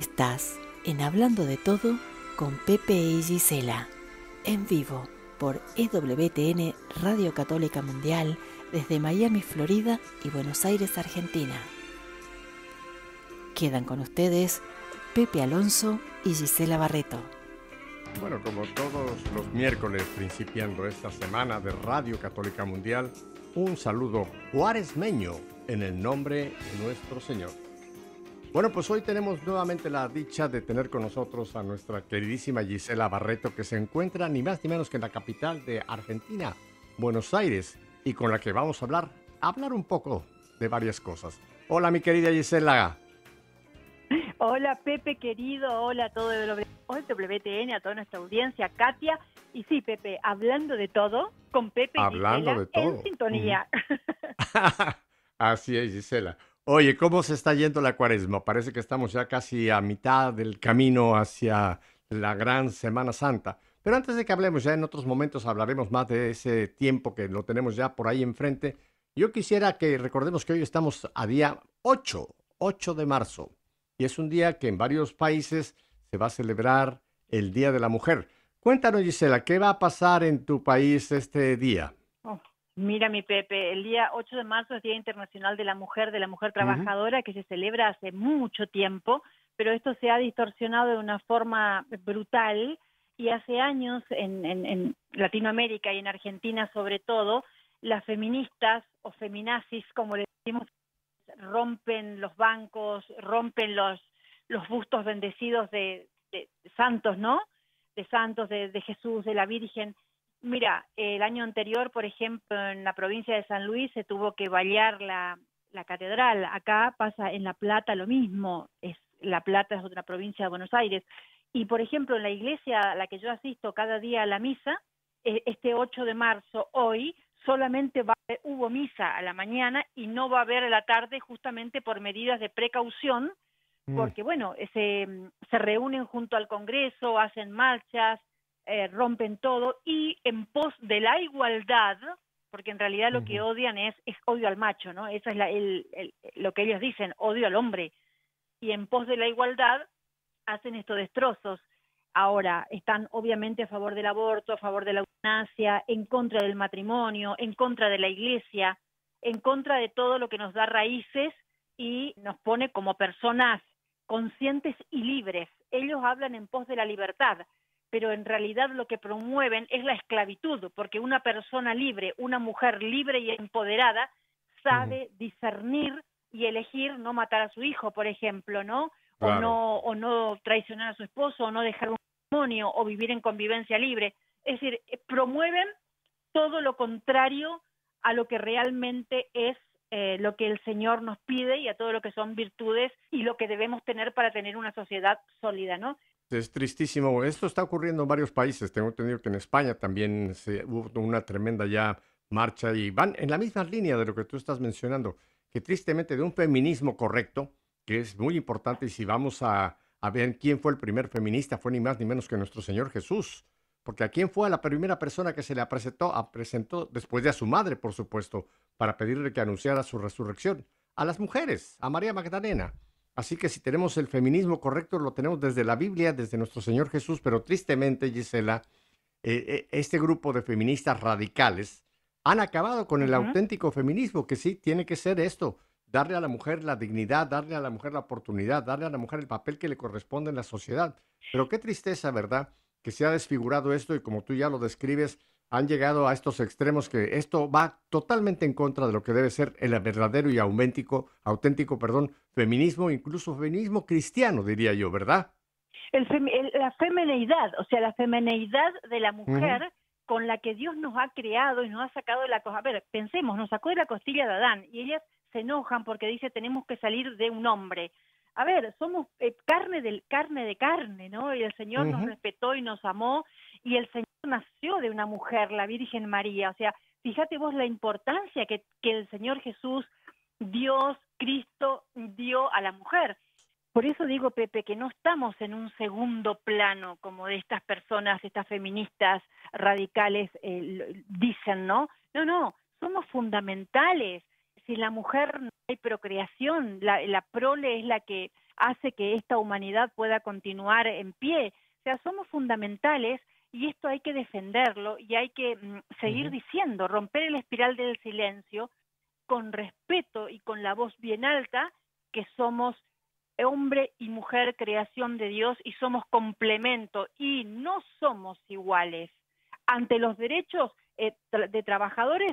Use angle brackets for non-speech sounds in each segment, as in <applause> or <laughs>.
Estás en Hablando de Todo con Pepe y Gisela, en vivo por EWTN Radio Católica Mundial desde Miami, Florida y Buenos Aires, Argentina. Quedan con ustedes Pepe Alonso y Gisela Barreto. Bueno, como todos los miércoles principiando esta semana de Radio Católica Mundial, un saludo cuaresmeño en el nombre de nuestro Señor. Bueno, pues hoy tenemos nuevamente la dicha de tener con nosotros a nuestra queridísima Gisela Barreto, que se encuentra ni más ni menos que en la capital de Argentina, Buenos Aires, y con la que vamos a hablar, hablar un poco de varias cosas. Hola, mi querida Gisela. Hola, Pepe querido, hola a todo el WTN, a toda nuestra audiencia, Katia. Y sí, Pepe, hablando de todo, con Pepe hablando de todo. en sintonía. <laughs> Así es, Gisela. Oye, ¿cómo se está yendo la cuaresma? Parece que estamos ya casi a mitad del camino hacia la gran Semana Santa. Pero antes de que hablemos, ya en otros momentos hablaremos más de ese tiempo que lo tenemos ya por ahí enfrente. Yo quisiera que recordemos que hoy estamos a día 8, 8 de marzo. Y es un día que en varios países se va a celebrar el Día de la Mujer. Cuéntanos, Gisela, ¿qué va a pasar en tu país este día? Mira, mi Pepe, el día 8 de marzo es Día Internacional de la Mujer, de la Mujer Trabajadora, que se celebra hace mucho tiempo, pero esto se ha distorsionado de una forma brutal y hace años en, Latinoamérica y en Argentina sobre todo, las feministas o feminazis, como le decimos, rompen los bancos, rompen los, los bustos bendecidos de, santos, ¿no? De santos, de Jesús, de la Virgen Mira, el año anterior, por ejemplo, en la provincia de San Luis se tuvo que vallar la, catedral. Acá pasa en La Plata lo mismo. Es, la Plata es otra provincia de Buenos Aires. Y, por ejemplo, en la iglesia a la que yo asisto cada día a la misa, e, este 8 de marzo, hoy, solamente va, hubo misa a la mañana y no va a haber a la tarde justamente por medidas de precaución, mm. porque, bueno, se, se reúnen junto al Congreso, hacen marchas, eh, rompen todo y en pos de la igualdad, porque en realidad lo que odian es, es, odio al macho, ¿no? Eso es lo que ellos dicen, odio al hombre. Y en pos de la igualdad hacen estos destrozos. Ahora, están obviamente a favor del aborto, a favor de la eutanasia, en contra del matrimonio, en contra de la iglesia, en contra de todo lo que nos da raíces y nos pone como personas conscientes y libres. Ellos hablan en pos de la libertad pero en realidad lo que promueven es la esclavitud, porque una persona libre, una mujer libre y empoderada, sabe discernir y elegir no matar a su hijo, por ejemplo, ¿no? O no traicionar a su esposo, o no dejar un matrimonio, o vivir en convivencia libre. Es decir, eh, promueven todo lo contrario a lo que realmente es eh, lo que el Señor nos pide y a todo lo que son virtudes y lo que debemos tener para tener una sociedad sólida, ¿no? Es tristísimo. Esto está ocurriendo en varios países. Tengo entendido que en España también se, hubo una tremenda ya marcha y van en la misma línea de lo que tú estás mencionando, que tristemente de un feminismo correcto, que es muy importante, y si vamos a, ver quién fue el primer feminista, fue ni más ni menos que nuestro Señor Jesús, porque a quién fue la primera persona que se le presentó, presentó después de a su madre, por supuesto, para pedirle que anunciara su resurrección, a las mujeres, a María Magdalena. Así que si tenemos el feminismo correcto, lo tenemos desde la Biblia, desde nuestro Señor Jesús, pero tristemente, Gisela, eh, eh, este grupo de feministas radicales han acabado con el auténtico feminismo, que sí, tiene que ser esto, darle a la mujer la dignidad, darle a la mujer la oportunidad, darle a la mujer el papel que le corresponde en la sociedad. Pero qué tristeza, ¿verdad? Que se ha desfigurado esto y como tú ya lo describes, han llegado a estos extremos que esto va totalmente en contra de lo que debe ser el verdadero y auténtico, auténtico perdón, feminismo, incluso feminismo cristiano, diría yo, ¿verdad? la femineidad, o sea, la femineidad de la mujer con la que Dios nos ha creado y nos ha sacado de la costilla. A ver, pensemos, nos sacó de la costilla de Adán y ellas se enojan porque dice tenemos que salir de un hombre. A ver, somos eh, carne del carne de carne, ¿no? Y el Señor nos respetó y nos amó y el Señor nació de una mujer, la Virgen María. O sea, fíjate vos la importancia que, el Señor Jesús, Dios, Cristo dio a la mujer. Por eso digo, Pepe, que no estamos en un segundo plano como de estas personas, estas feministas radicales eh, dicen, ¿no? No, no, somos fundamentales. Si la mujer no hay procreación, la, la prole es la que hace que esta humanidad pueda continuar en pie. O sea, somos fundamentales y esto hay que defenderlo y hay que mm, seguir diciendo, romper el espiral del silencio con respeto y con la voz bien alta que somos hombre y mujer creación de Dios y somos complemento y no somos iguales. Ante los derechos eh, de trabajadores,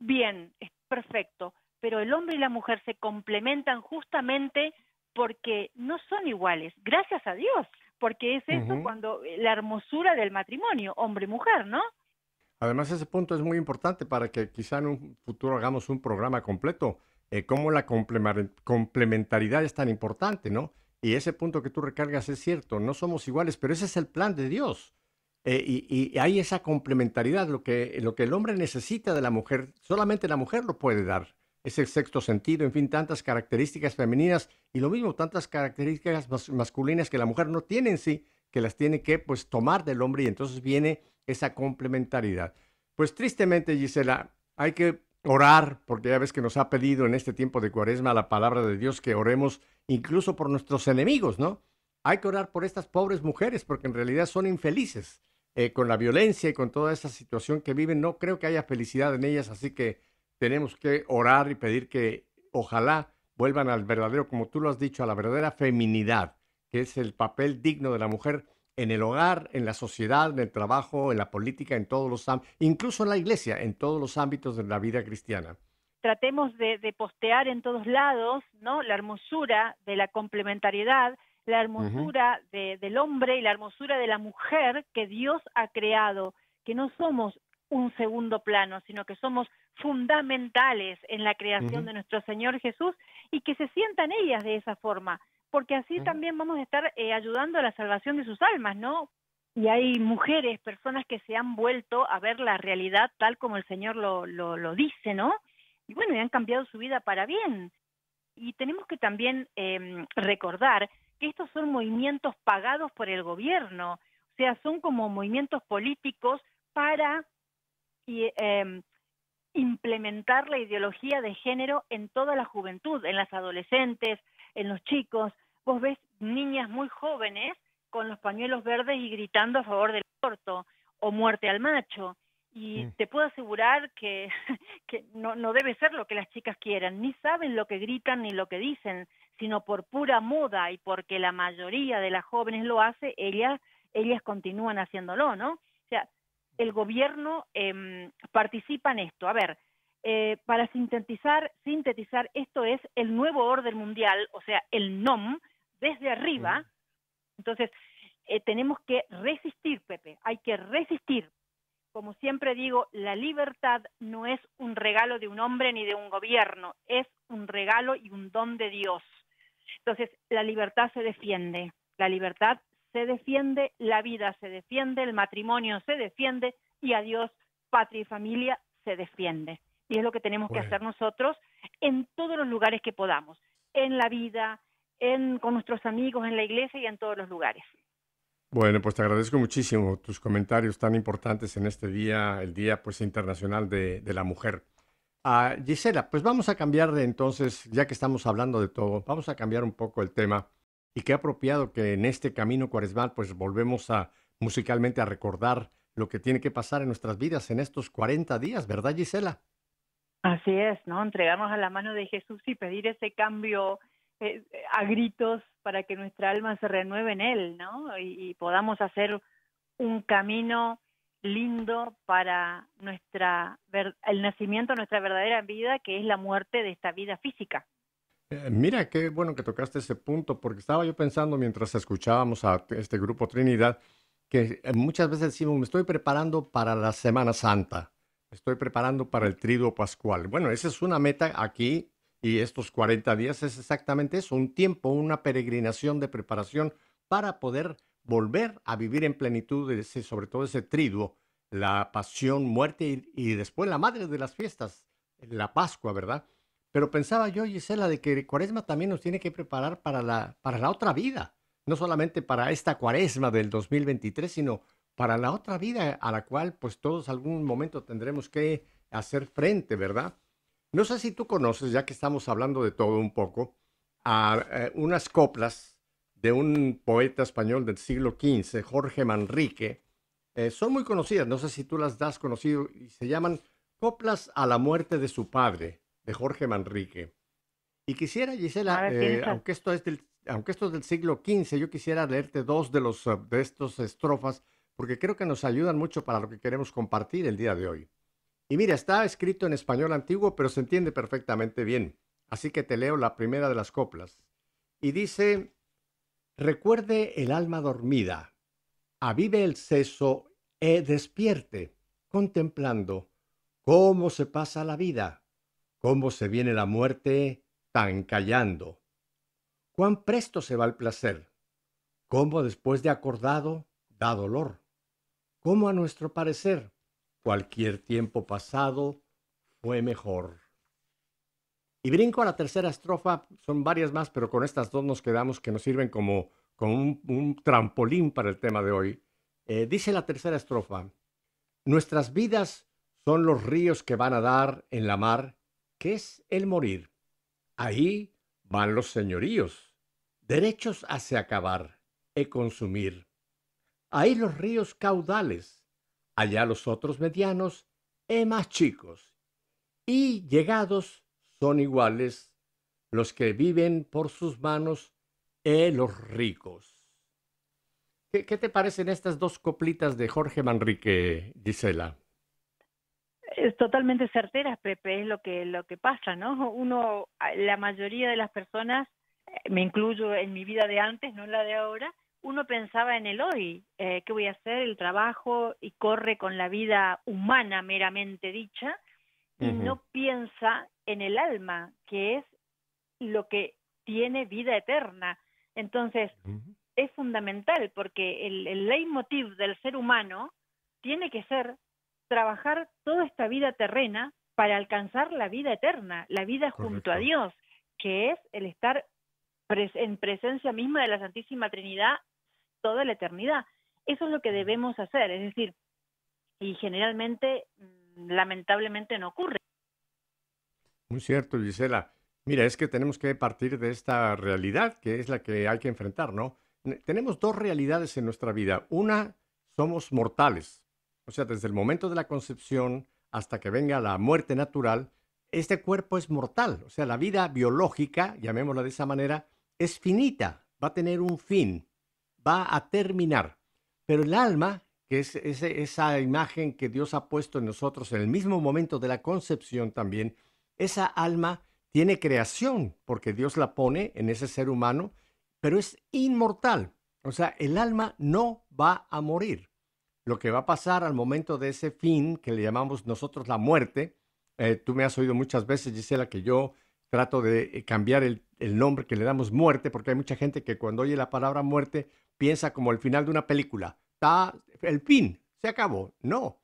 bien, es perfecto, pero el hombre y la mujer se complementan justamente porque no son iguales, gracias a Dios porque es eso cuando eh, la hermosura del matrimonio, hombre-mujer, ¿no? Además, ese punto es muy importante para que quizá en un futuro hagamos un programa completo, eh, cómo la complementariedad es tan importante, ¿no? Y ese punto que tú recargas es cierto, no somos iguales, pero ese es el plan de Dios. Eh, y, hay esa complementariedad, lo que, lo que el hombre necesita de la mujer, solamente la mujer lo puede dar es sexto sentido, en fin, tantas características femeninas y lo mismo, tantas características masculinas que la mujer no tiene en sí, que las tiene que pues tomar del hombre y entonces viene esa complementariedad. Pues tristemente, Gisela, hay que orar, porque ya ves que nos ha pedido en este tiempo de cuaresma la palabra de Dios que oremos incluso por nuestros enemigos, ¿no? Hay que orar por estas pobres mujeres, porque en realidad son infelices. Eh, con la violencia y con toda esa situación que viven, no creo que haya felicidad en ellas, así que tenemos que orar y pedir que ojalá vuelvan al verdadero, como tú lo has dicho, a la verdadera feminidad, que es el papel digno de la mujer en el hogar, en la sociedad, en el trabajo, en la política, en todos los ámbitos, incluso en la iglesia, en todos los ámbitos de la vida cristiana. Tratemos de, postear en todos lados, ¿no? La hermosura de la complementariedad, la hermosura del hombre y la hermosura de la mujer que Dios ha creado, que no somos un segundo plano, sino que somos fundamentales en la creación de nuestro Señor Jesús y que se sientan ellas de esa forma, porque así también vamos a estar eh, ayudando a la salvación de sus almas, ¿no? Y hay mujeres, personas que se han vuelto a ver la realidad tal como el Señor lo, dice, ¿no? Y bueno, y han cambiado su vida para bien. Y tenemos que también em, recordar que estos son movimientos pagados por el gobierno, o sea, son como movimientos políticos para y em, implementar la ideología de género en toda la juventud, en las adolescentes, en los chicos. Vos ves niñas muy jóvenes con los pañuelos verdes y gritando a favor del aborto o muerte al macho. Y te puedo asegurar que, <laughs> no, debe ser lo que las chicas quieran, ni saben lo que gritan ni lo que dicen, sino por pura moda y porque la mayoría de las jóvenes lo hace, ellas, ellas continúan haciéndolo, ¿no? el gobierno em, participa en esto. A ver, eh, para sintetizar, sintetizar, esto es el nuevo orden mundial, o sea, el NOM, desde arriba. Entonces, eh, tenemos que resistir, Pepe, hay que resistir. Como siempre digo, la libertad no es un regalo de un hombre ni de un gobierno, es un regalo y un don de Dios. Entonces, la libertad se defiende, la libertad se defiende la vida, se defiende el matrimonio, se defiende y a Dios, patria y familia, se defiende. Y es lo que tenemos que hacer nosotros en todos los lugares que podamos, en la vida, con nuestros amigos, en la iglesia y en todos los lugares. Bueno, pues te agradezco muchísimo tus comentarios tan importantes en este día, el Día pues, Internacional de, la Mujer. Ah, Gisela, pues vamos a cambiar de entonces, ya que estamos hablando de todo, vamos a cambiar un poco el tema y qué apropiado que en este camino cuaresmal pues volvemos a musicalmente a recordar lo que tiene que pasar en nuestras vidas en estos 40 días, ¿verdad Gisela? Así es, ¿no? Entregarnos a la mano de Jesús y pedir ese cambio eh, a gritos para que nuestra alma se renueve en Él, ¿no? Y, podamos hacer un camino lindo para nuestra el nacimiento nuestra verdadera vida, que es la muerte de esta vida física. Eh, mira, qué bueno que tocaste ese punto, porque estaba yo pensando mientras escuchábamos a este grupo Trinidad, que eh, muchas veces decimos, me estoy preparando para la Semana Santa, me estoy preparando para el triduo pascual. Bueno, esa es una meta aquí y estos 40 días es exactamente eso, un tiempo, una peregrinación de preparación para poder volver a vivir en plenitud, ese, sobre todo ese triduo, la pasión, muerte y después la madre de las fiestas, la Pascua, ¿verdad? Pero pensaba yo, Gisela, de que Cuaresma también nos tiene que preparar para la, para la otra vida, no solamente para esta Cuaresma del 2023, sino para la otra vida a la cual pues todos algún momento tendremos que hacer frente, ¿verdad? No sé si tú conoces, ya que estamos hablando de todo un poco, a, eh, unas coplas de un poeta español del siglo XV, Jorge Manrique. Eh, son muy conocidas, no sé si tú las has conocido, y se llaman Coplas a la muerte de su padre de Jorge Manrique. Y quisiera, Gisela, eh, aunque, esto es del, aunque esto es del siglo XV, yo quisiera leerte dos de, los, eh, de estos estrofas, porque creo que nos ayudan mucho para lo que queremos compartir el día de hoy. Y mira, está escrito en español antiguo, pero se entiende perfectamente bien. Así que te leo la primera de las coplas. Y dice, recuerde el alma dormida, avive el seso e despierte, contemplando cómo se pasa la vida cómo se viene la muerte tan callando. Cuán presto se va el placer, cómo después de acordado da dolor, cómo a nuestro parecer cualquier tiempo pasado fue mejor. Y brinco a la tercera estrofa, son varias más, pero con estas dos nos quedamos que nos sirven como, un, trampolín para el tema de hoy. Eh, dice la tercera estrofa, nuestras vidas son los ríos que van a dar en la mar ¿Qué es el morir. Ahí van los señoríos, derechos hace acabar e consumir. Ahí los ríos caudales, allá los otros medianos e más chicos. Y llegados son iguales los que viven por sus manos e los ricos. ¿Qué, ¿Qué, te parecen estas dos coplitas de Jorge Manrique, Gisela? totalmente certeras, Pepe, es lo que, lo que pasa, ¿no? Uno, la mayoría de las personas, eh, me incluyo en mi vida de antes, no en la de ahora, uno pensaba en el hoy, eh, qué voy a hacer, el trabajo, y corre con la vida humana meramente dicha, y no piensa en el alma, que es lo que tiene vida eterna. Entonces, es fundamental porque el, el leitmotiv del ser humano tiene que ser trabajar toda esta vida terrena para alcanzar la vida eterna, la vida junto a Dios, que es el estar en presencia misma de la Santísima Trinidad toda la eternidad. Eso es lo que mm. debemos hacer, es decir, y generalmente, mm, lamentablemente, no ocurre. Muy cierto, Gisela. Mira, es que tenemos que partir de esta realidad, que es la que hay que enfrentar, ¿no? Tenemos dos realidades en nuestra vida. Una, somos mortales, o sea, desde el momento de la concepción hasta que venga la muerte natural, este cuerpo es mortal. O sea, la vida biológica, llamémosla de esa manera, es finita, va a tener un fin, va a terminar. Pero el alma, que es, esa imagen que Dios ha puesto en nosotros en el mismo momento de la concepción también, esa alma tiene creación, porque Dios la pone en ese ser humano, pero es inmortal. O sea, el alma no va a morir lo que va a pasar al momento de ese fin que le llamamos nosotros la muerte. Eh, tú me has oído muchas veces, Gisela, que yo trato de eh, cambiar el, el, nombre que le damos muerte, porque hay mucha gente que cuando oye la palabra muerte piensa como el final de una película. Está el fin, se acabó. No.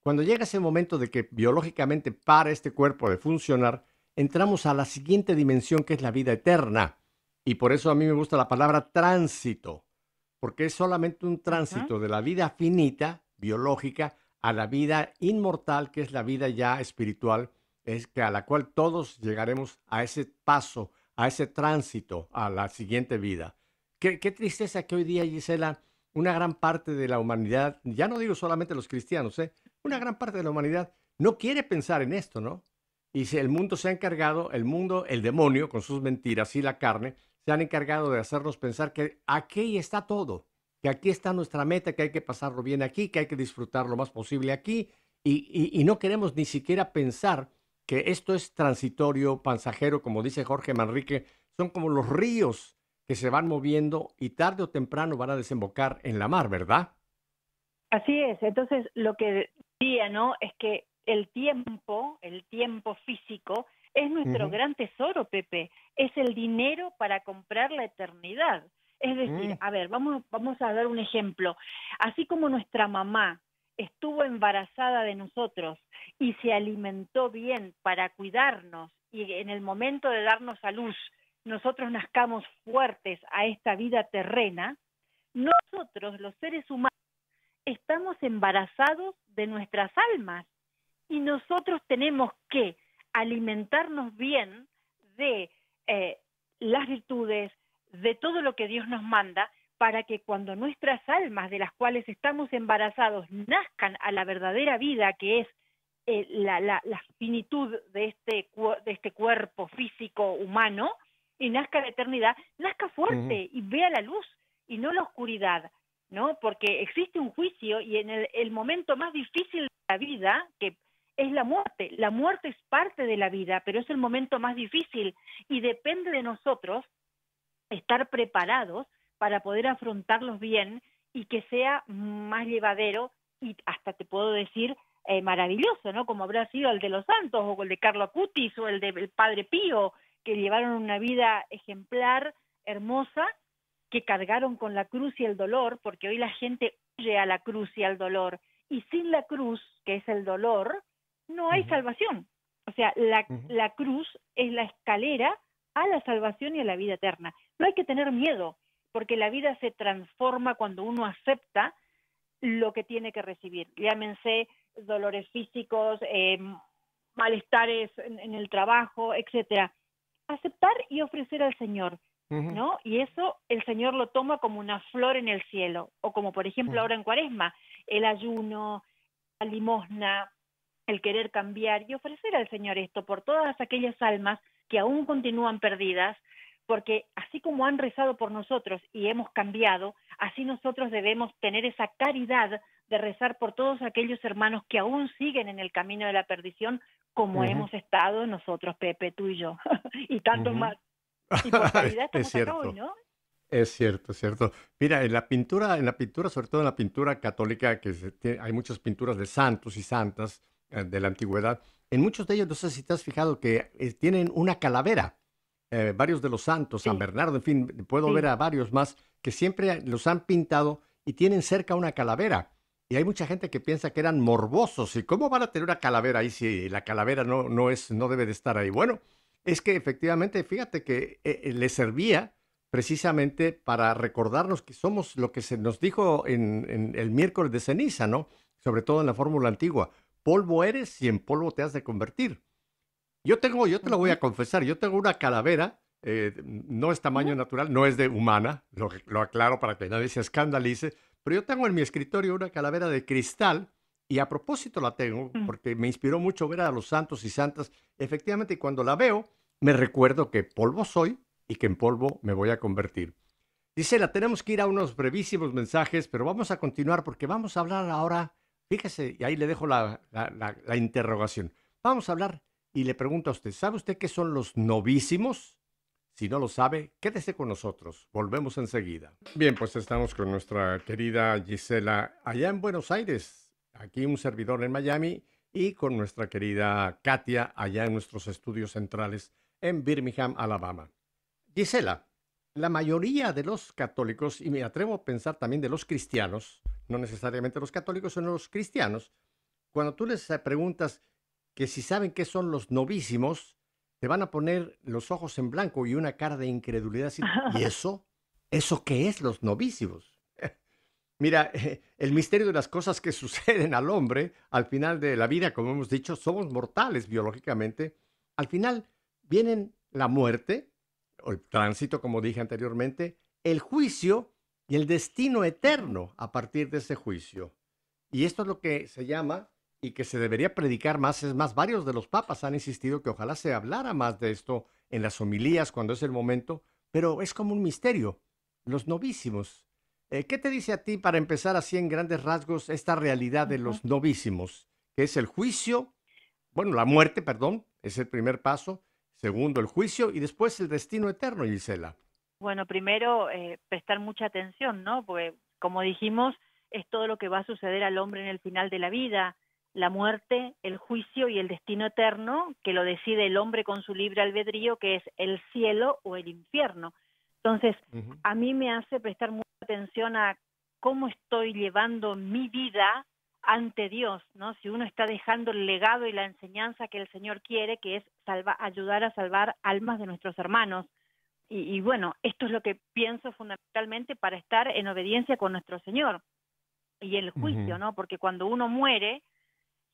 Cuando llega ese momento de que biológicamente para este cuerpo de funcionar, entramos a la siguiente dimensión que es la vida eterna. Y por eso a mí me gusta la palabra tránsito porque es solamente un tránsito de la vida finita, biológica, a la vida inmortal, que es la vida ya espiritual, es que a la cual todos llegaremos a ese paso, a ese tránsito, a la siguiente vida. Qué, tristeza que hoy día, Gisela, una gran parte de la humanidad, ya no digo solamente los cristianos, ¿eh? una gran parte de la humanidad no quiere pensar en esto, ¿no? Y si el mundo se ha encargado, el mundo, el demonio, con sus mentiras y la carne, se han encargado de hacernos pensar que aquí está todo, que aquí está nuestra meta, que hay que pasarlo bien aquí, que hay que disfrutar lo más posible aquí, y, no queremos ni siquiera pensar que esto es transitorio, pasajero, como dice Jorge Manrique, son como los ríos que se van moviendo y tarde o temprano van a desembocar en la mar, ¿verdad? Así es, entonces lo que decía, ¿no? Es que el tiempo, el tiempo físico, es nuestro gran tesoro, Pepe es el dinero para comprar la eternidad. Es decir, mm. a ver, vamos, vamos a dar un ejemplo. Así como nuestra mamá estuvo embarazada de nosotros y se alimentó bien para cuidarnos y en el momento de darnos a luz nosotros nazcamos fuertes a esta vida terrena, nosotros los seres humanos estamos embarazados de nuestras almas y nosotros tenemos que alimentarnos bien de eh, las virtudes, de todo lo que Dios nos manda, para que cuando nuestras almas de las cuales estamos embarazados nazcan a la verdadera vida que es eh, la, la, finitud de este, de este cuerpo físico humano y nazca la eternidad, nazca fuerte y vea la luz y no la oscuridad, ¿no? Porque existe un juicio y en el, el momento más difícil de la vida, que es la muerte. La muerte es parte de la vida, pero es el momento más difícil y depende de nosotros estar preparados para poder afrontarlos bien y que sea más llevadero y hasta te puedo decir eh, maravilloso, ¿no? Como habrá sido el de los santos o el de Carlos Acutis o el del Padre Pío, que llevaron una vida ejemplar, hermosa, que cargaron con la cruz y el dolor, porque hoy la gente huye a la cruz y al dolor. Y sin la cruz, que es el dolor, no hay salvación. O sea, la, cruz es la escalera a la salvación y a la vida eterna. No hay que tener miedo, porque la vida se transforma cuando uno acepta lo que tiene que recibir. Llámense dolores físicos, em, malestares en, el trabajo, etcétera. Aceptar y ofrecer al Señor, ¿no? Y eso el Señor lo toma como una flor en el cielo, o como por ejemplo ahora en Cuaresma, el ayuno, la limosna, el querer cambiar y ofrecer al Señor esto por todas aquellas almas que aún continúan perdidas, porque así como han rezado por nosotros y hemos cambiado, así nosotros debemos tener esa caridad de rezar por todos aquellos hermanos que aún siguen en el camino de la perdición, como hemos estado nosotros, Pepe, tú y yo, <laughs> y tantos más. <laughs> es cierto. Es cierto, es cierto. Mira, en la pintura, en la pintura, sobre todo en la pintura católica, que hay muchas pinturas de santos y santas, eh, de la antigüedad, en muchos de ellos, no sé si te has fijado, que eh, tienen una calavera. Eh, varios de los santos, San Bernardo, en fin, puedo ver a varios más que siempre los han pintado y tienen cerca una calavera. Y hay mucha gente que piensa que eran morbosos. ¿Y cómo van a tener una calavera ahí si la calavera no, no, es, no debe de estar ahí? Bueno, es que efectivamente, fíjate que le servía precisamente para recordarnos que somos lo que se nos dijo en, en el miércoles de ceniza, ¿no? Sobre todo en la fórmula antigua polvo eres y en polvo te has de convertir. Yo tengo, yo te lo voy a confesar, yo tengo una calavera, eh, no es tamaño natural, no es de humana, lo, lo, aclaro para que nadie se escandalice, pero yo tengo en mi escritorio una calavera de cristal y a propósito la tengo mm. porque me inspiró mucho ver a los santos y santas. Efectivamente, cuando la veo, me recuerdo que polvo soy y que en polvo me voy a convertir. Dice, la tenemos que ir a unos brevísimos mensajes, pero vamos a continuar porque vamos a hablar ahora Fíjese, y ahí le dejo la, interrogación. Vamos a hablar y le pregunto a usted, ¿sabe usted qué son los novísimos? Si no lo sabe, quédese con nosotros. Volvemos enseguida. Bien, pues estamos con nuestra querida Gisela allá en Buenos Aires, aquí un servidor en Miami, y con nuestra querida Katia allá en nuestros estudios centrales en Birmingham, Alabama. Gisela, la mayoría de los católicos, y me atrevo a pensar también de los cristianos, no necesariamente los católicos, sino los cristianos, cuando tú les eh, preguntas que si saben qué son los novísimos, te van a poner los ojos en blanco y una cara de incredulidad. ¿Y <laughs> eso? ¿Eso qué es los novísimos? <laughs> Mira, eh, el misterio de las cosas que <laughs> suceden al hombre al final de la vida, como hemos dicho, somos mortales biológicamente. Al final vienen la muerte, el tránsito, como dije anteriormente, el juicio y el destino eterno a partir de ese juicio. Y esto es lo que se llama y que se debería predicar más. Es más, varios de los papas han insistido que ojalá se hablara más de esto en las homilías cuando es el momento, pero es como un misterio. Los novísimos. Eh, ¿Qué te dice a ti para empezar así en grandes rasgos esta realidad de los novísimos? Que es el juicio, bueno, la muerte, perdón, es el primer paso, Segundo, el juicio y después el destino eterno, Gisela. Bueno, primero, eh, prestar mucha atención, ¿no? Porque, como dijimos, es todo lo que va a suceder al hombre en el final de la vida, la muerte, el juicio y el destino eterno, que lo decide el hombre con su libre albedrío, que es el cielo o el infierno. Entonces, a mí me hace prestar mucha atención a cómo estoy llevando mi vida ante Dios, ¿no? Si uno está dejando el legado y la enseñanza que el Señor quiere, que es ayudar a salvar almas de nuestros hermanos. Y, bueno, esto es lo que pienso fundamentalmente para estar en obediencia con nuestro Señor y el juicio, ¿no? Porque cuando uno muere,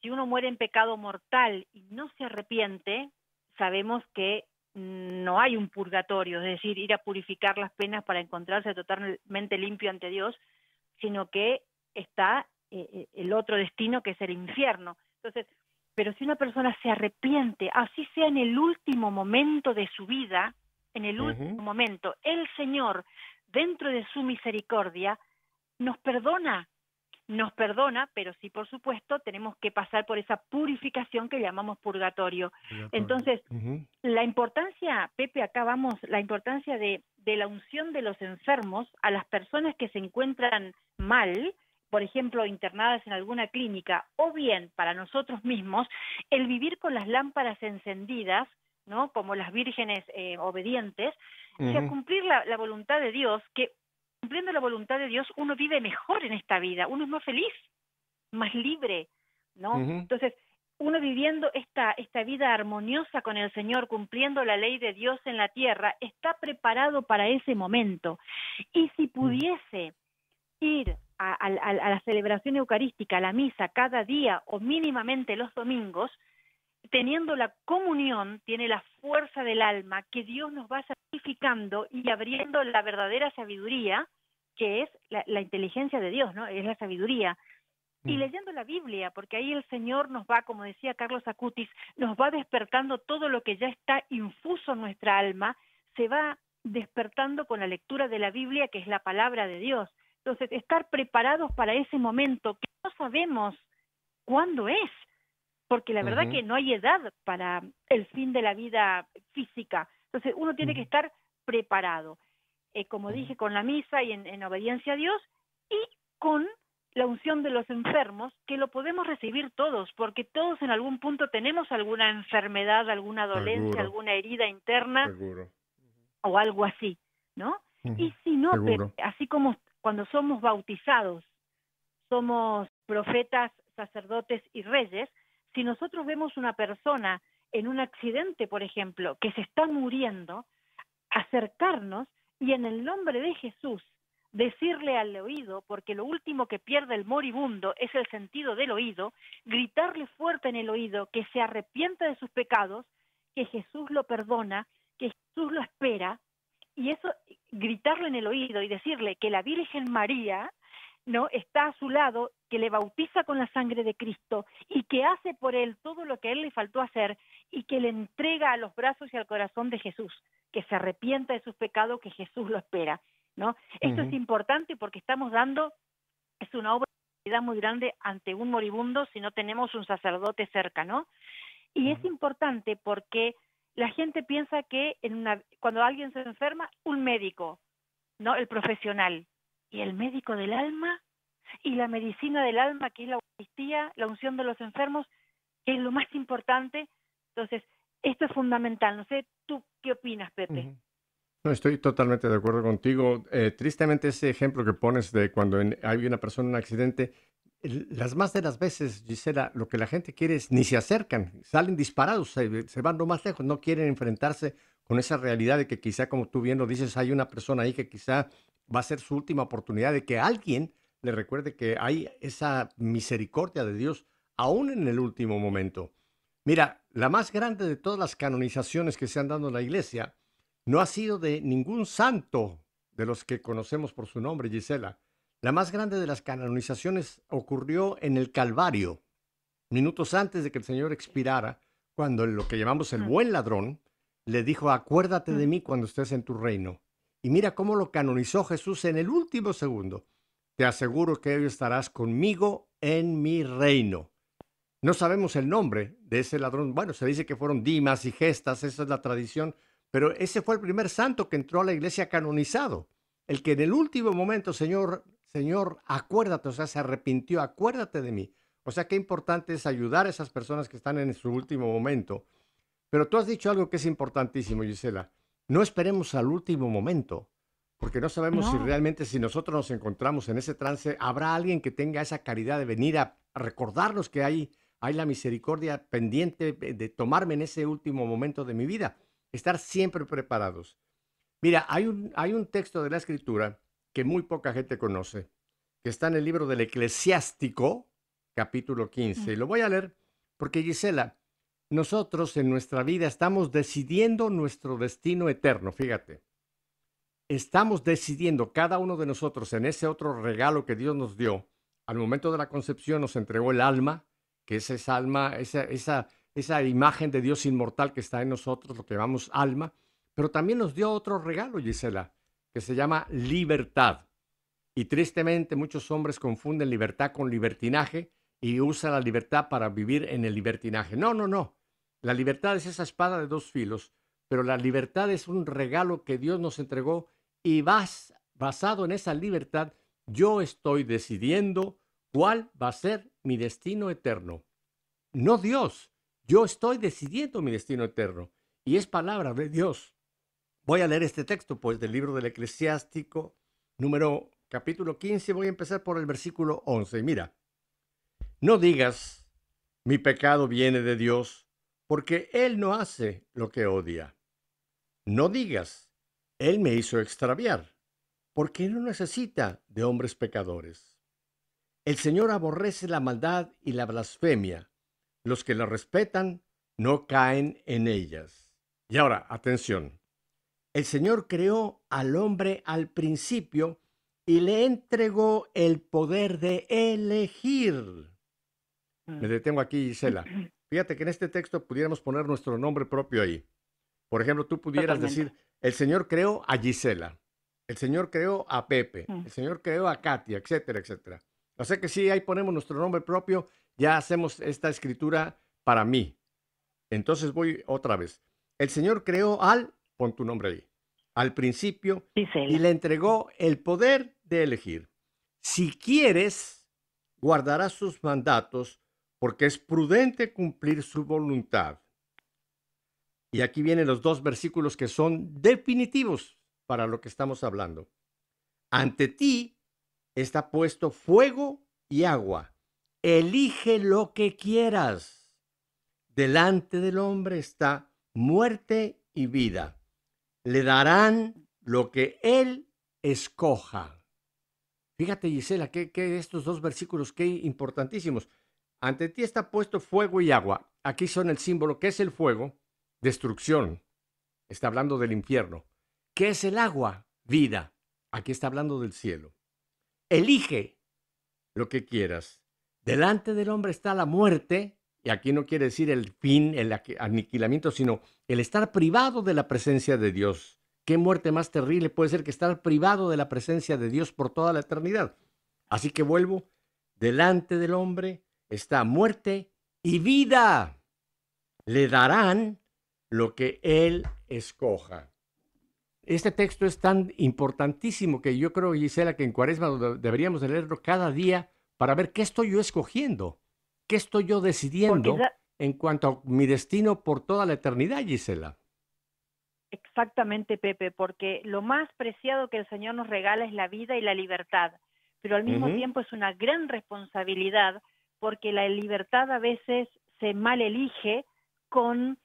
si uno muere en pecado mortal y no se arrepiente, sabemos que no hay un purgatorio, es decir, ir a purificar las penas para encontrarse totalmente limpio ante Dios, sino que está eh, eh, el otro destino que es el infierno. Entonces, pero si una persona se arrepiente, así sea en el último momento de su vida, en el último momento, el Señor, dentro de su misericordia, nos perdona, nos perdona, pero sí, por supuesto, tenemos que pasar por esa purificación que llamamos purgatorio. Entonces, la importancia, Pepe, acá vamos, la importancia de, de, la unción de los enfermos a las personas que se encuentran mal, por ejemplo, internadas en alguna clínica, o bien para nosotros mismos, el vivir con las lámparas encendidas, ¿no? Como las vírgenes eh, obedientes, y cumplir la, voluntad de Dios, que cumpliendo la voluntad de Dios uno vive mejor en esta vida, uno es más feliz, más libre, ¿no? Entonces, uno viviendo esta, esta vida armoniosa con el Señor, cumpliendo la ley de Dios en la tierra, está preparado para ese momento. Y si mm. pudiese ir a, la celebración eucarística, a la misa cada día o mínimamente los domingos, teniendo la comunión, tiene la fuerza del alma que Dios nos va santificando y abriendo la verdadera sabiduría, que es la, la inteligencia de Dios, ¿no? Es la sabiduría y mm. leyendo la Biblia, porque ahí el Señor nos va, como decía Carlos Acutis, nos va despertando todo lo que ya está infuso en nuestra alma, se va despertando con la lectura de la Biblia, que es la palabra de Dios. Entonces, estar preparados para ese momento que no sabemos cuándo es, porque la verdad que no hay edad para el fin de la vida física. Entonces, uno tiene que estar preparado, eh, como dije, con la misa y en, obediencia a Dios y con la unción de los enfermos, que lo podemos recibir todos, porque todos en algún punto tenemos alguna enfermedad, alguna dolencia, alguna herida interna o algo así, ¿no? Y si no, así como cuando somos bautizados, somos profetas, sacerdotes y reyes, si nosotros vemos una persona en un accidente, por ejemplo, que se está muriendo, acercarnos y en el nombre de Jesús decirle al oído, porque lo último que pierde el moribundo es el sentido del oído, gritarle fuerte en el oído que se arrepienta de sus pecados, que Jesús lo perdona, que Jesús lo espera, y eso gritarlo en el oído y decirle que la Virgen María no está a su lado, que le bautiza con la sangre de Cristo y que hace por él todo lo que a él le faltó hacer y que le entrega a los brazos y al corazón de Jesús, que se arrepienta de sus pecados, que Jesús lo espera, ¿no? Esto es importante porque estamos dando es una obra muy grande ante un moribundo si no tenemos un sacerdote cerca, ¿no? Y es importante porque la gente piensa que en una, cuando alguien se enferma, un médico, ¿no? El profesional. Y el médico del alma y la medicina del alma, que es la Eucaristía, la unción de los enfermos, que es lo más importante. Entonces, esto es fundamental. No sé, ¿tú qué opinas, Pepe? No, estoy totalmente de acuerdo contigo. Eh, tristemente, ese ejemplo que pones de cuando hay una persona en un accidente, las más de las veces, Gisela, lo que la gente quiere es ni se acercan, salen disparados, se, van lo más lejos, no quieren enfrentarse con esa realidad de que quizá, como tú bien lo dices, hay una persona ahí que quizá va a ser su última oportunidad de que alguien le recuerde que hay esa misericordia de Dios aún en el último momento. Mira, la más grande de todas las canonizaciones que se han dado en la iglesia no ha sido de ningún santo de los que conocemos por su nombre, Gisela la más grande de las canonizaciones ocurrió en el Calvario, minutos antes de que el Señor expirara, cuando lo que llamamos el buen ladrón le dijo, acuérdate de mí cuando estés en tu reino. Y mira cómo lo canonizó Jesús en el último segundo. Te aseguro que hoy estarás conmigo en mi reino. No sabemos el nombre de ese ladrón. Bueno, se dice que fueron Dimas y Gestas, esa es la tradición, pero ese fue el primer santo que entró a la iglesia canonizado, el que en el último momento, Señor, Señor, acuérdate, o sea, se arrepintió, acuérdate de mí. O sea, qué importante es ayudar a esas personas que están en su último momento. Pero tú has dicho algo que es importantísimo, Gisela. No esperemos al último momento, porque no sabemos si realmente si nosotros nos encontramos en ese trance, habrá alguien que tenga esa caridad de venir a recordarnos que hay, hay la misericordia pendiente de tomarme en ese último momento de mi vida. Estar siempre preparados. Mira, hay un, hay un texto de la escritura que muy poca gente conoce, que está en el libro del Eclesiástico, capítulo 15. Y lo voy a leer porque, Gisela, nosotros en nuestra vida estamos decidiendo nuestro destino eterno, fíjate. Estamos decidiendo cada uno de nosotros en ese otro regalo que Dios nos dio. Al momento de la concepción nos entregó el alma, que es esa alma, esa, esa, esa imagen de Dios inmortal que está en nosotros, lo que llamamos alma, pero también nos dio otro regalo, Gisela, que se llama libertad. Y tristemente muchos hombres confunden libertad con libertinaje y usan la libertad para vivir en el libertinaje. No, no, no. La libertad es esa espada de dos filos, pero la libertad es un regalo que Dios nos entregó y vas, basado en esa libertad, yo estoy decidiendo cuál va a ser mi destino eterno. No Dios, yo estoy decidiendo mi destino eterno. Y es palabra de Dios. Voy a leer este texto, pues, del libro del eclesiástico, número capítulo 15. Voy a empezar por el versículo 11. Mira, no digas, mi pecado viene de Dios, porque Él no hace lo que odia. No digas, Él me hizo extraviar, porque no necesita de hombres pecadores. El Señor aborrece la maldad y la blasfemia. Los que la respetan no caen en ellas. Y ahora, atención. El Señor creó al hombre al principio y le entregó el poder de elegir. Mm. Me detengo aquí, Gisela. <clears throat> Fíjate que en este texto pudiéramos poner nuestro nombre propio ahí. Por ejemplo, tú pudieras decir, el Señor creó a Gisela, el Señor creó a Pepe, mm. el Señor creó a Katia, etcétera, etcétera. O sea que si ahí ponemos nuestro nombre propio, ya hacemos esta escritura para mí. Entonces voy otra vez. El Señor creó al pon tu nombre ahí, al principio, y le entregó el poder de elegir. Si quieres, guardarás sus mandatos porque es prudente cumplir su voluntad. Y aquí vienen los dos versículos que son definitivos para lo que estamos hablando. Ante ti está puesto fuego y agua. Elige lo que quieras. Delante del hombre está muerte y vida, le darán lo que él escoja. Fíjate, Gisela, que, estos dos versículos, qué importantísimos. Ante ti está puesto fuego y agua. Aquí son el símbolo. ¿Qué es el fuego? Destrucción. Está hablando del infierno. ¿Qué es el agua? Vida. Aquí está hablando del cielo. Elige lo que quieras. Delante del hombre está la muerte y aquí no quiere decir el fin, el aniquilamiento, sino el estar privado de la presencia de Dios. ¿Qué muerte más terrible puede ser que estar privado de la presencia de Dios por toda la eternidad? Así que vuelvo, delante del hombre está muerte y vida. Le darán lo que él escoja. Este texto es tan importantísimo que yo creo, Gisela, que en Cuaresma deberíamos leerlo cada día para ver qué estoy yo escogiendo. ¿Qué estoy yo decidiendo en cuanto a mi destino por toda la eternidad, Gisela? Exactamente, Pepe, porque lo más preciado que el Señor nos regala es la vida y la libertad, pero al mismo tiempo es una gran responsabilidad porque la libertad a veces se mal elige con...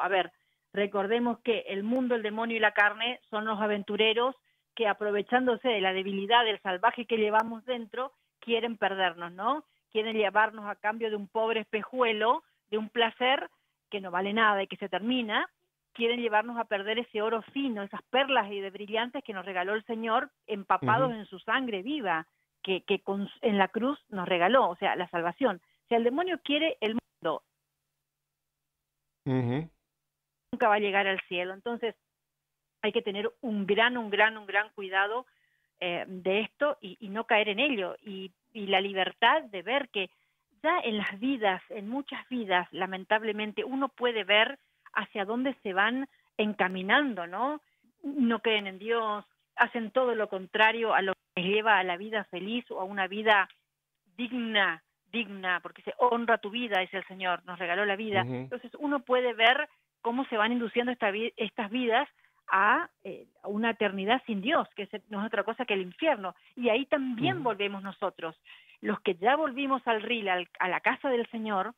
A ver, recordemos que el mundo, el demonio y la carne son los aventureros que aprovechándose de la debilidad del salvaje que llevamos dentro, quieren perdernos, ¿no? quieren llevarnos a cambio de un pobre espejuelo, de un placer que no vale nada y que se termina, quieren llevarnos a perder ese oro fino, esas perlas y de brillantes que nos regaló el Señor empapados en su sangre viva, que, en la cruz nos regaló, o sea, la salvación. Si el demonio quiere el mundo. Nunca va a llegar al cielo. Entonces, hay que tener un gran, un gran, un gran cuidado eh, de esto y, no caer en ello. Y, la libertad de ver que ya en las vidas, en muchas vidas, lamentablemente, uno puede ver hacia dónde se van encaminando, ¿no? No creen en Dios, hacen todo lo contrario a lo que les lleva a la vida feliz o a una vida digna, digna, porque se honra tu vida, dice el Señor, nos regaló la vida. Entonces uno puede ver cómo se van induciendo estas vidas a eh, una eternidad sin Dios, que no es otra cosa que el infierno. Y ahí también volvemos nosotros. Los que ya volvimos al RIL, a la casa del Señor,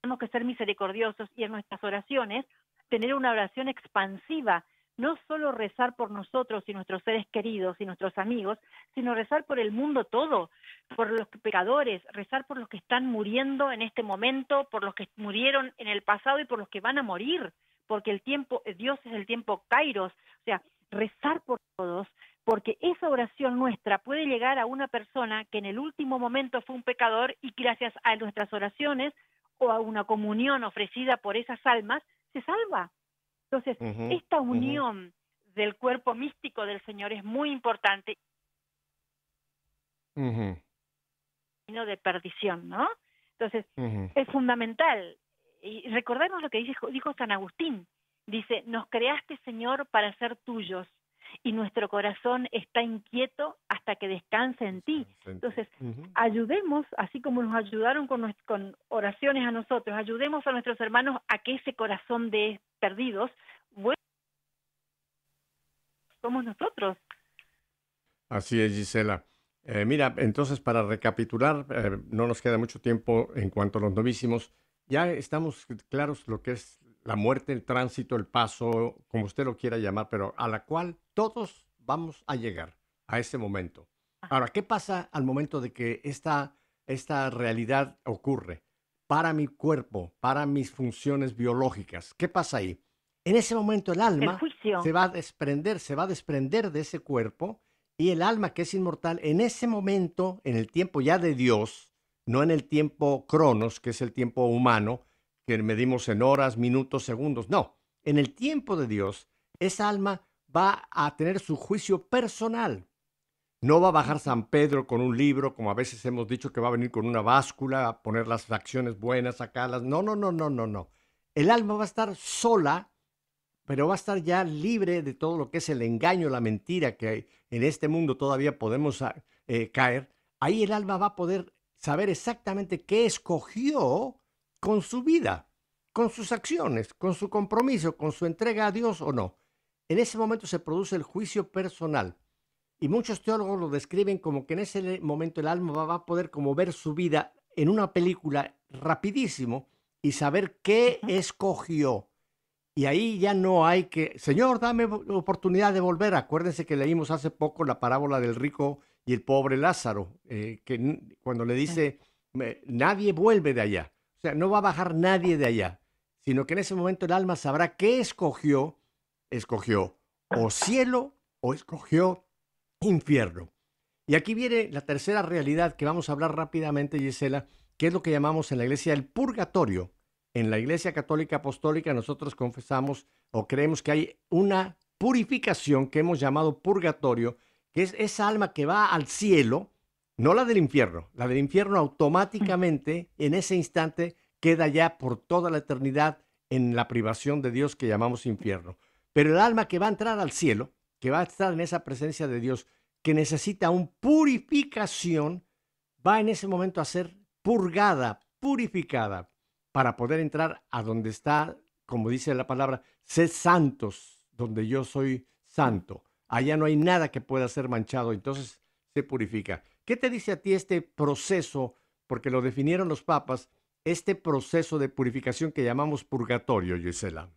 tenemos que ser misericordiosos y en nuestras oraciones tener una oración expansiva, no solo rezar por nosotros y nuestros seres queridos y nuestros amigos, sino rezar por el mundo todo, por los pecadores, rezar por los que están muriendo en este momento, por los que murieron en el pasado y por los que van a morir porque el tiempo, eh, Dios es el tiempo kairos, o sea, rezar por todos, porque esa oración nuestra puede llegar a una persona que en el último momento fue un pecador y gracias a nuestras oraciones o a una comunión ofrecida por esas almas, se salva. Entonces, esta unión del cuerpo místico del Señor es muy importante. Y no De perdición, ¿no? Entonces, es fundamental y recordemos lo que dijo, dijo San Agustín. Dice, nos creaste, Señor, para ser tuyos y nuestro corazón está inquieto hasta que descanse en ti. Entonces, ayudemos, así como nos ayudaron con, oraciones a nosotros, ayudemos a nuestros hermanos a que ese corazón de perdidos vuelva. somos nosotros. Así es, Gisela. Eh, mira, entonces para recapitular, eh, no nos queda mucho tiempo en cuanto a los novísimos ya estamos claros lo que es la muerte, el tránsito, el paso, como usted lo quiera llamar, pero a la cual todos vamos a llegar a ese momento. Ah. Ahora, ¿qué pasa al momento de que esta, esta realidad ocurre para mi cuerpo, para mis funciones biológicas? ¿Qué pasa ahí? En ese momento el alma se va a desprender, se va a desprender de ese cuerpo y el alma que es inmortal en ese momento, en el tiempo ya de Dios, no en el tiempo cronos, que es el tiempo humano, que medimos en horas, minutos, segundos, no, en el tiempo de Dios, esa alma va a tener su juicio personal. No va a bajar San Pedro con un libro, como a veces hemos dicho que va a venir con una báscula, a poner las acciones buenas, sacarlas. No, no, no, no, no, no. El alma va a estar sola, pero va a estar ya libre de todo lo que es el engaño, la mentira que en este mundo todavía podemos ah, eh, caer. Ahí el alma va a poder saber exactamente qué escogió con su vida, con sus acciones, con su compromiso, con su entrega a Dios o no. En ese momento se produce el juicio personal. Y muchos teólogos lo describen como que en ese momento el alma va a poder como ver su vida en una película rapidísimo y saber qué escogió. Y ahí ya no hay que, Señor, dame oportunidad de volver. Acuérdense que leímos hace poco la parábola del rico y el pobre Lázaro, eh, que cuando le dice, nadie vuelve de allá, o sea, no va a bajar nadie de allá, sino que en ese momento el alma sabrá qué escogió, escogió o cielo o escogió infierno. Y aquí viene la tercera realidad que vamos a hablar rápidamente, Gisela, que es lo que llamamos en la iglesia el purgatorio. En la iglesia católica apostólica nosotros confesamos o creemos que hay una purificación que hemos llamado purgatorio, que es esa alma que va al cielo, no la del infierno, la del infierno automáticamente en ese instante queda ya por toda la eternidad en la privación de Dios que llamamos infierno. Pero el alma que va a entrar al cielo, que va a estar en esa presencia de Dios, que necesita una purificación, va en ese momento a ser purgada, purificada, para poder entrar a donde está, como dice la palabra, sed santos, donde yo soy santo allá no hay nada que pueda ser manchado, entonces se purifica. ¿Qué te dice a ti este proceso, porque lo definieron los papas, este proceso de purificación que llamamos purgatorio, Gisela?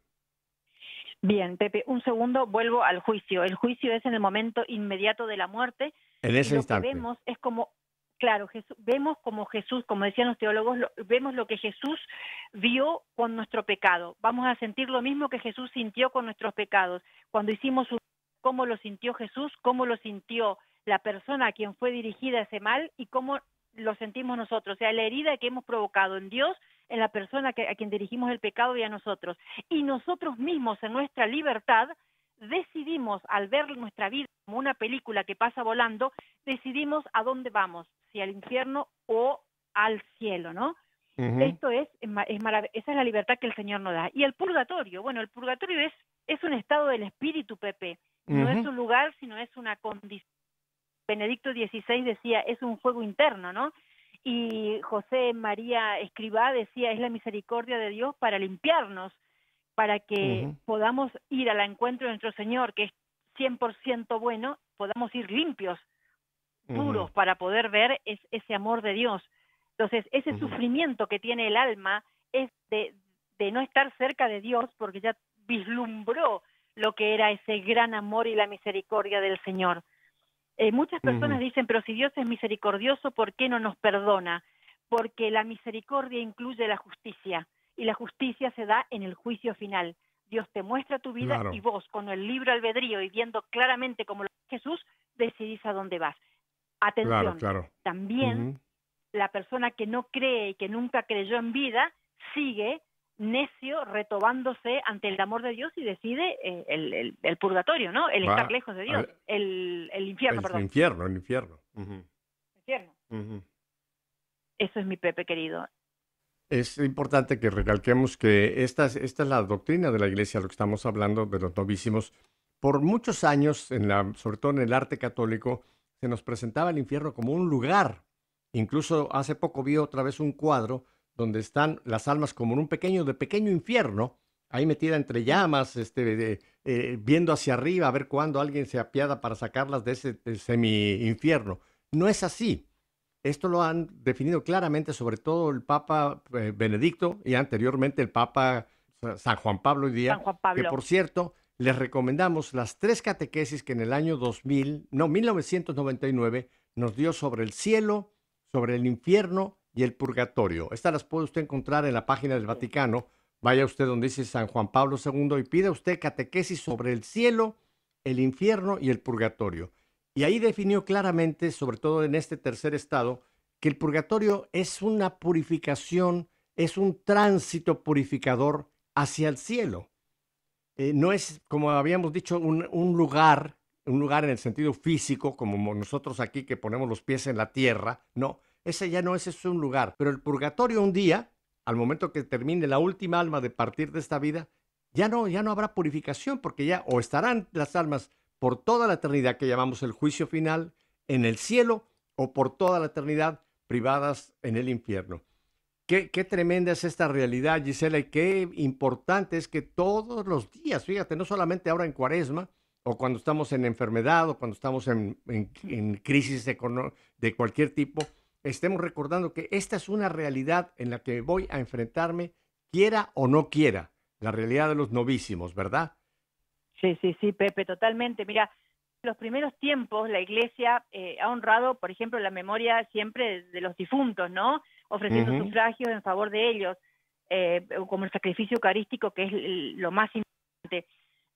Bien, Pepe, un segundo, vuelvo al juicio. El juicio es en el momento inmediato de la muerte. En ese y lo Que vemos es como, claro, vemos como Jesús, como decían los teólogos, vemos lo que Jesús vio con nuestro pecado. Vamos a sentir lo mismo que Jesús sintió con nuestros pecados. Cuando hicimos su cómo lo sintió Jesús, cómo lo sintió la persona a quien fue dirigida ese mal y cómo lo sentimos nosotros, o sea, la herida que hemos provocado en Dios, en la persona a quien dirigimos el pecado y a nosotros. Y nosotros mismos, en nuestra libertad, decidimos, al ver nuestra vida como una película que pasa volando, decidimos a dónde vamos, si al infierno o al cielo, ¿no? Esto es, es esa es la libertad que el Señor nos da. Y el purgatorio, bueno, el purgatorio es, es un estado del espíritu, Pepe. No es un lugar, sino es una condición. Benedicto XVI decía, es un juego interno, ¿no? Y José María Escribá decía, es la misericordia de Dios para limpiarnos, para que podamos ir al encuentro de nuestro Señor, que es 100% bueno, podamos ir limpios, puros, para poder ver ese amor de Dios. Entonces, ese sufrimiento que tiene el alma es de, de no estar cerca de Dios porque ya vislumbró lo que era ese gran amor y la misericordia del Señor. Eh, muchas personas dicen, pero si Dios es misericordioso, ¿por qué no nos perdona? Porque la misericordia incluye la justicia y la justicia se da en el juicio final. Dios te muestra tu vida y vos, con el libro albedrío y viendo claramente cómo lo es Jesús, decidís a dónde vas. Atención, también la persona que no cree y que nunca creyó en vida sigue necio retobándose ante el amor de Dios y decide eh, el, purgatorio, ¿no? El estar lejos de Dios, el, infierno, perdón. El infierno, el infierno. infierno. Eso es mi Pepe querido. Es importante que recalquemos que esta es, esta es la doctrina de la Iglesia, lo que estamos hablando de los novísimos. Por muchos años, en la, sobre todo en el arte católico, se nos presentaba el infierno como un lugar. Incluso hace poco vi otra vez un cuadro donde están las almas como en un pequeño, de pequeño infierno, ahí metida entre llamas, este, eh, viendo hacia arriba a ver cuándo alguien se apiada para sacarlas de ese semi-infierno. No es así. Esto lo han definido claramente, sobre todo el Papa eh, Benedicto y anteriormente el Papa San Juan Pablo hoy día, que por cierto, les recomendamos las tres catequesis que en el año 2000, no, 1999 nos dio sobre el cielo, sobre el infierno y el purgatorio. Estas las puede usted encontrar en la página del Vaticano. Vaya usted donde dice San Juan Pablo II y pida usted catequesis sobre el cielo, el infierno y el purgatorio. Y ahí definió claramente, sobre todo en este tercer estado, que el purgatorio es una purificación, es un tránsito purificador hacia el cielo. Eh, no es, como habíamos dicho, un, un lugar, un lugar en el sentido físico, como nosotros aquí que ponemos los pies en la tierra, no, ese ya no es un lugar. Pero el purgatorio un día, al momento que termine la última alma de partir de esta vida, ya no, ya no habrá purificación, porque ya o estarán las almas por toda la eternidad que llamamos el juicio final en el cielo o por toda la eternidad privadas en el infierno. Qué, tremenda es esta realidad, Gisela, y qué importante es que todos los días, fíjate, no solamente ahora en cuaresma, o cuando estamos en enfermedad, o cuando estamos en, crisis de, de cualquier tipo, estemos recordando que esta es una realidad en la que voy a enfrentarme, quiera o no quiera, la realidad de los novísimos, ¿verdad? Sí, sí, sí, Pepe, totalmente. Mira, en los primeros tiempos la Iglesia eh, ha honrado, por ejemplo, la memoria siempre de los difuntos, ¿no? Ofreciendo sufragios en favor de ellos, eh, como el sacrificio eucarístico, que es lo más importante.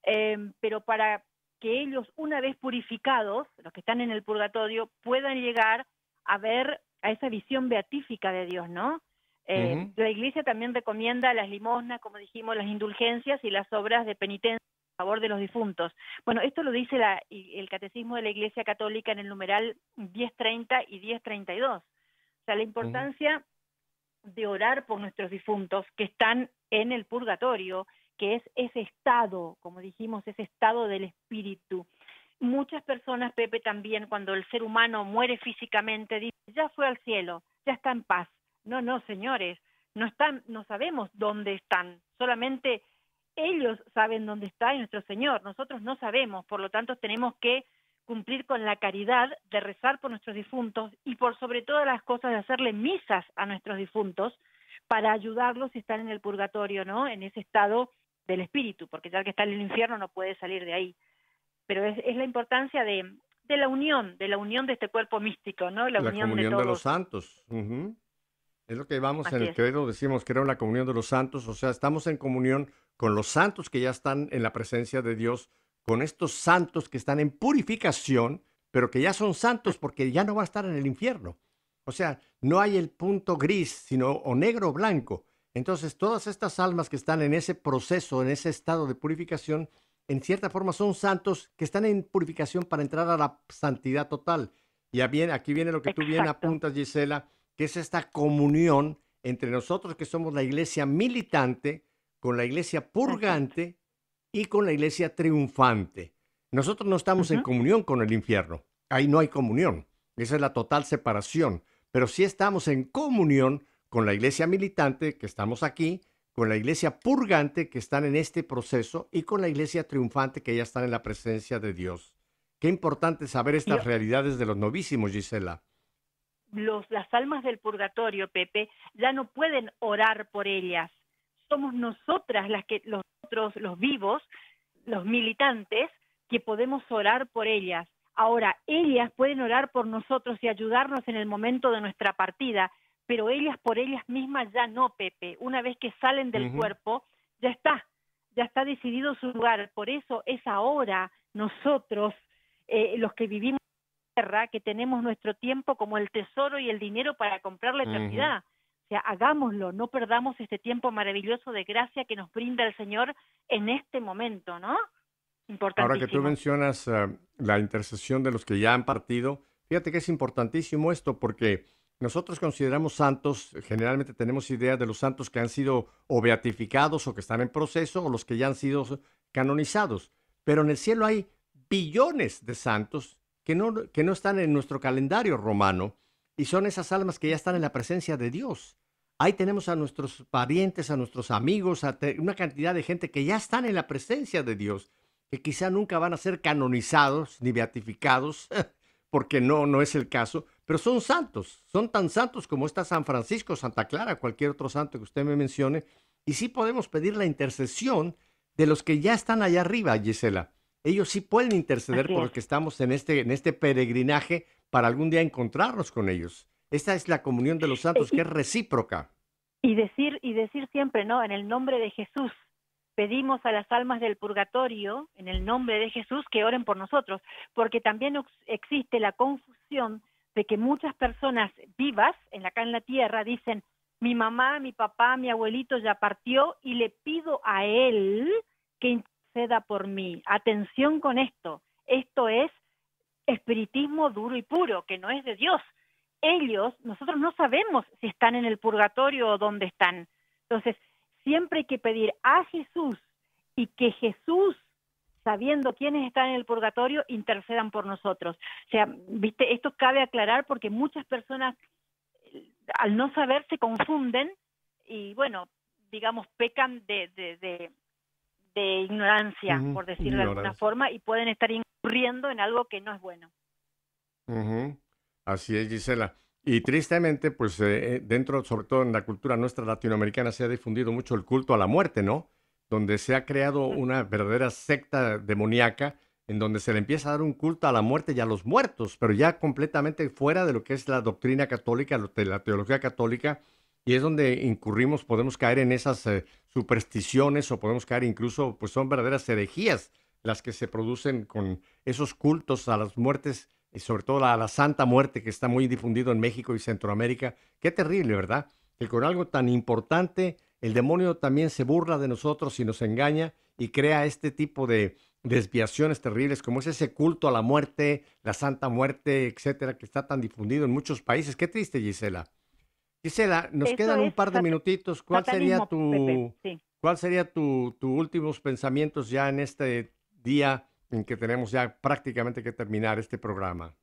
Eh, pero para que ellos, una vez purificados, los que están en el purgatorio, puedan llegar a ver a esa visión beatífica de Dios, ¿no? Eh, la Iglesia también recomienda las limosnas, como dijimos, las indulgencias y las obras de penitencia a favor de los difuntos. Bueno, esto lo dice la, el Catecismo de la Iglesia Católica en el numeral 1030 y 1032. O sea, la importancia de orar por nuestros difuntos que están en el purgatorio, que es ese estado, como dijimos, ese estado del espíritu, Muchas personas, Pepe, también cuando el ser humano muere físicamente, dice, ya fue al cielo, ya está en paz. No, no, señores, no, están, no sabemos dónde están, solamente ellos saben dónde está nuestro Señor, nosotros no sabemos, por lo tanto tenemos que cumplir con la caridad de rezar por nuestros difuntos y por sobre todas las cosas de hacerle misas a nuestros difuntos para ayudarlos si están en el purgatorio, ¿no? En ese estado del espíritu, porque ya que está en el infierno no puede salir de ahí pero es, la importancia de, la unión, de la unión de este cuerpo místico, ¿no? La, unión comunión de, los santos. Es lo que vamos en el credo, decimos que era la comunión de los santos, o sea, estamos en comunión con los santos que ya están en la presencia de Dios, con estos santos que están en purificación, pero que ya son santos porque ya no va a estar en el infierno. O sea, no hay el punto gris, sino o negro o blanco. Entonces, todas estas almas que están en ese proceso, en ese estado de purificación, en cierta forma son santos que están en purificación para entrar a la santidad total. Y bien, aquí viene lo que tú bien apuntas, Gisela, que es esta comunión entre nosotros que somos la iglesia militante, con la iglesia purgante y con la iglesia triunfante. Nosotros no estamos en comunión con el infierno. Ahí no hay comunión. Esa es la total separación. Pero sí estamos en comunión con la iglesia militante que estamos aquí con la iglesia purgante que están en este proceso y con la iglesia triunfante que ya están en la presencia de Dios. Qué importante saber estas realidades de los novísimos, Gisela. las almas del purgatorio, Pepe, ya no pueden orar por ellas. Somos nosotras las que, los los vivos, los militantes, que podemos orar por ellas. Ahora, ellas pueden orar por nosotros y ayudarnos en el momento de nuestra partida pero ellas por ellas mismas ya no, Pepe. Una vez que salen del cuerpo, ya está, ya está decidido su lugar. Por eso es ahora nosotros, eh, los que vivimos en la tierra, que tenemos nuestro tiempo como el tesoro y el dinero para comprar la eternidad. O sea, hagámoslo, no perdamos este tiempo maravilloso de gracia que nos brinda el Señor en este momento, ¿no? Ahora que tú mencionas eh, la intercesión de los que ya han partido, fíjate que es importantísimo esto porque nosotros consideramos santos, generalmente tenemos idea de los santos que han sido o beatificados o que están en proceso o los que ya han sido canonizados. Pero en el cielo hay billones de santos que no, que no están en nuestro calendario romano y son esas almas que ya están en la presencia de Dios. Ahí tenemos a nuestros parientes, a nuestros amigos, a una cantidad de gente que ya están en la presencia de Dios, que quizá nunca van a ser canonizados ni beatificados, <laughs> porque no, no es el caso, pero son santos, son tan santos como está San Francisco, Santa Clara, cualquier otro santo que usted me mencione, y sí podemos pedir la intercesión de los que ya están allá arriba, Gisela. Ellos sí pueden interceder por los que estamos en este, en este peregrinaje para algún día encontrarnos con ellos. Esta es la comunión de los eh, santos que es recíproca. Y decir, y decir siempre, ¿no? En el nombre de Jesús, pedimos a las almas del purgatorio, en el nombre de Jesús, que oren por nosotros, porque también existe la confusión de que muchas personas vivas en la, acá en la tierra dicen, mi mamá, mi papá, mi abuelito ya partió y le pido a él que ceda por mí. Atención con esto, esto es espiritismo duro y puro, que no es de Dios. Ellos, nosotros no sabemos si están en el purgatorio o dónde están. Entonces, siempre hay que pedir a Jesús y que Jesús sabiendo quiénes están en el purgatorio, intercedan por nosotros. O sea, viste, esto cabe aclarar porque muchas personas eh, al no saber se confunden y bueno, digamos, pecan de, ignorancia, por decirlo de alguna forma, y pueden estar incurriendo en algo que no es bueno. Así es, Gisela. Y tristemente, pues eh, eh, dentro, sobre todo en la cultura nuestra latinoamericana, se ha difundido mucho el culto a la muerte, ¿no? donde se ha creado una verdadera secta demoníaca en donde se le empieza a dar un culto a la muerte y a los muertos, pero ya completamente fuera de lo que es la doctrina católica, de la teología católica, y es donde incurrimos, podemos caer en esas eh, supersticiones o podemos caer incluso, pues son verdaderas herejías las que se producen con esos cultos a las muertes y sobre todo a la Santa Muerte que está muy difundido en México y Centroamérica. Qué terrible, ¿verdad? Que con algo tan importante el demonio también se burla de nosotros y nos engaña y crea este tipo de desviaciones terribles, como es ese culto a la muerte, la santa muerte, etcétera, que está tan difundido en muchos países. Qué triste, Gisela. Gisela, nos quedan un par de minutitos. ¿Cuál sería tu, cuál sería tu, tu últimos pensamientos ya en este día en que tenemos ya prácticamente que terminar este programa?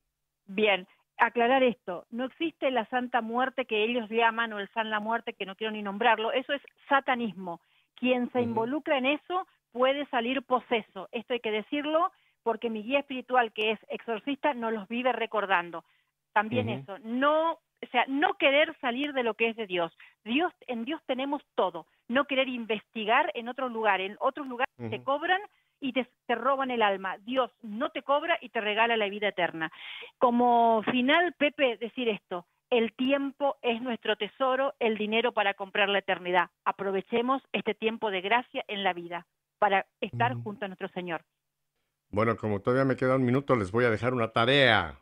Bien, aclarar esto, no existe la santa muerte que ellos llaman o el san la muerte que no quiero ni nombrarlo, eso es satanismo. Quien se involucra en eso puede salir poseso, esto hay que decirlo porque mi guía espiritual que es exorcista no los vive recordando. También eso, no, o sea, no querer salir de lo que es de Dios. Dios en Dios tenemos todo, no querer investigar en otro lugar, en otros lugares se cobran y te, roban el alma. Dios no te cobra y te regala la vida eterna. Como final, Pepe, decir esto. El tiempo es nuestro tesoro, el dinero para comprar la eternidad. Aprovechemos este tiempo de gracia en la vida para estar junto a nuestro Señor. Bueno, como todavía me queda un minuto, les voy a dejar una tarea.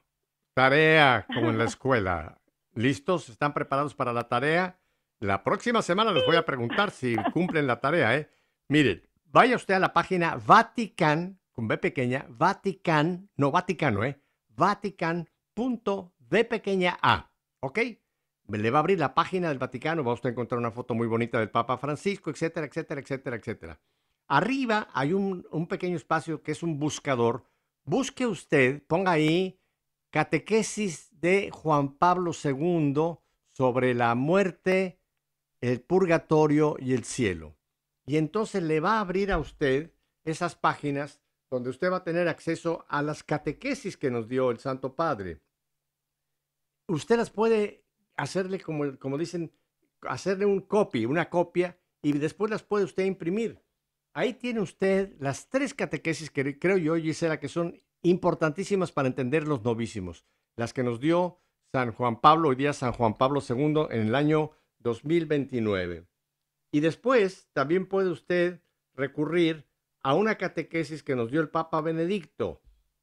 Tarea, como en la <laughs> escuela. ¿Listos? ¿Están preparados para la tarea? La próxima semana les voy a preguntar si cumplen la tarea, ¿eh? Miren, Vaya usted a la página Vatican, con B pequeña, Vatican, no Vaticano, ¿eh? pequeña A, ¿ok? Le va a abrir la página del Vaticano, va usted a encontrar una foto muy bonita del Papa Francisco, etcétera, etcétera, etcétera, etcétera. Arriba hay un, un pequeño espacio que es un buscador. Busque usted, ponga ahí catequesis de Juan Pablo II sobre la muerte, el purgatorio y el cielo y entonces le va a abrir a usted esas páginas donde usted va a tener acceso a las catequesis que nos dio el Santo Padre. Usted las puede hacerle, como, como dicen, hacerle un copy, una copia, y después las puede usted imprimir. Ahí tiene usted las tres catequesis que creo yo, Gisela, que son importantísimas para entender los novísimos. Las que nos dio San Juan Pablo, hoy día San Juan Pablo II, en el año 2029. Y después también puede usted recurrir a una catequesis que nos dio el Papa Benedicto.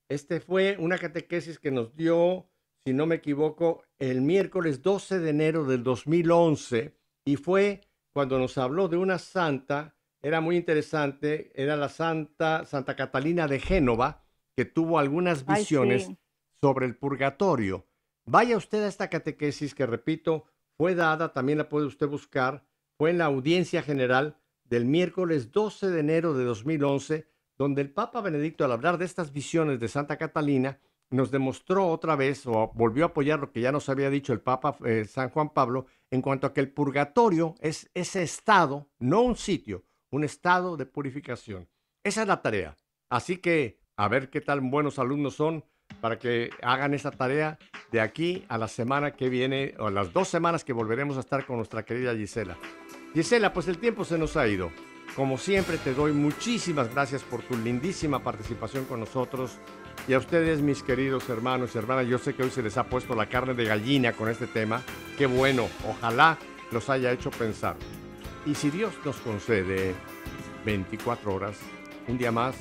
Este fue una catequesis que nos dio, si no me equivoco, el miércoles 12 de enero del 2011 y fue cuando nos habló de una santa, era muy interesante, era la santa Santa Catalina de Génova, que tuvo algunas visiones sobre el purgatorio. Vaya usted a esta catequesis que, repito, fue dada, también la puede usted buscar fue en la audiencia general del miércoles 12 de enero de 2011, donde el Papa Benedicto al hablar de estas visiones de Santa Catalina nos demostró otra vez o volvió a apoyar lo que ya nos había dicho el Papa eh, San Juan Pablo en cuanto a que el purgatorio es ese estado, no un sitio, un estado de purificación. Esa es la tarea. Así que a ver qué tan buenos alumnos son para que hagan esa tarea de aquí a la semana que viene o a las dos semanas que volveremos a estar con nuestra querida Gisela. Gisela, pues el tiempo se nos ha ido. Como siempre, te doy muchísimas gracias por tu lindísima participación con nosotros. Y a ustedes, mis queridos hermanos y hermanas, yo sé que hoy se les ha puesto la carne de gallina con este tema. Qué bueno, ojalá los haya hecho pensar. Y si Dios nos concede 24 horas, un día más,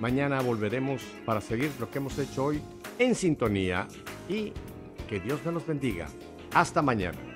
mañana volveremos para seguir lo que hemos hecho hoy en sintonía y que Dios nos bendiga. Hasta mañana.